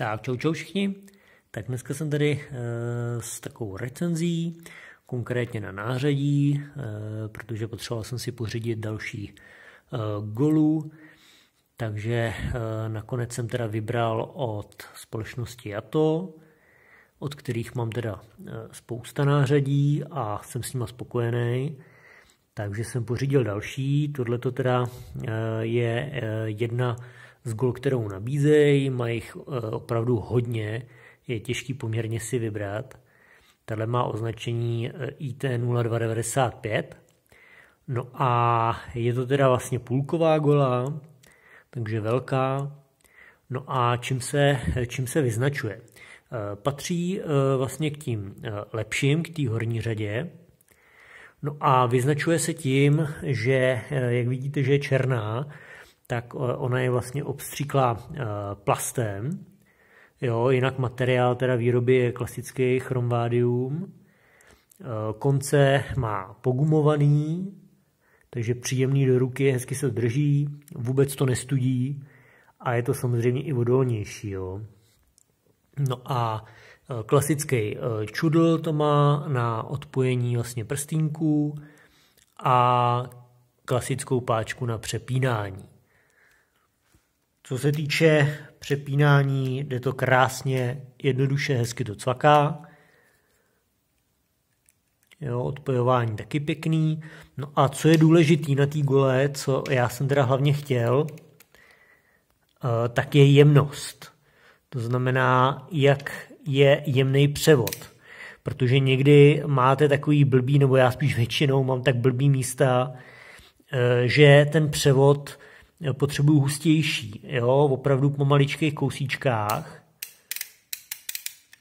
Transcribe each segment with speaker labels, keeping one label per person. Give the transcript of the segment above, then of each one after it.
Speaker 1: Tak čau čau všichni, tak dneska jsem tady e, s takovou recenzí, konkrétně na nářadí, e, protože potřeboval jsem si pořídit další e, golu, takže e, nakonec jsem teda vybral od společnosti Jato, od kterých mám teda e, spousta nářadí a jsem s nima spokojený, takže jsem pořídil další, tohle to teda e, je e, jedna z gol, kterou nabízejí, mají jich eh, opravdu hodně, je těžký poměrně si vybrat. Tady má označení eh, IT0295. No a je to teda vlastně půlková gola, takže velká. No a čím se, čím se vyznačuje? Eh, patří vlastně k tím lepším, k té horní řadě. No a vyznačuje se tím, že, jak vidíte, že je černá, tak eh, ona je vlastně obstříkla eh, plastem. Jo, jinak materiál teda výroby je klasický chromvádium. Eh, konce má pogumovaný, takže příjemný do ruky, hezky se drží, vůbec to nestudí a je to samozřejmě i odolnější. Jo. No a klasický čudl to má na odpojení vlastně prstínků a klasickou páčku na přepínání. Co se týče přepínání, jde to krásně, jednoduše, hezky to cvaká. Jo, odpojování taky pěkný. No a co je důležitý na té gole, co já jsem teda hlavně chtěl, eh, tak je jemnost. To znamená, jak je jemný převod. Protože někdy máte takový blbý, nebo já spíš většinou mám tak blbý místa, eh, že ten převod potřebuju hustější, jo, opravdu po maličkých kousíčkách.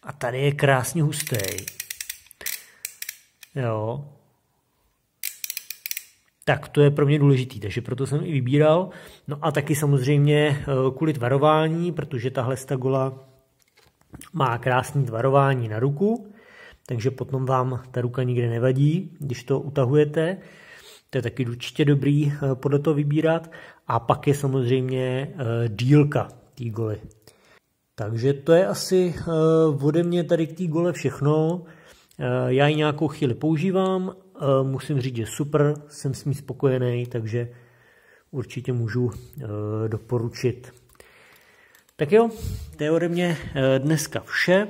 Speaker 1: A tady je krásně hustý. Jo. Tak to je pro mě důležitý, takže proto jsem i vybíral. No a taky samozřejmě eh, kvůli tvarování, protože tahle stagola má krásný tvarování na ruku, takže potom vám ta ruka nikde nevadí, když to utahujete to je taky určitě dobrý eh, podle toho vybírat. A pak je samozřejmě eh, dílka té goly. Takže to je asi eh, ode mě tady k té gole všechno. Já ji nějakou chvíli používám, musím říct, že super, jsem s ní spokojený, takže určitě můžu doporučit. Tak jo, to je ode mě dneska vše.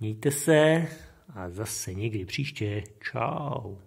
Speaker 1: Mějte se a zase někdy příště. Čau.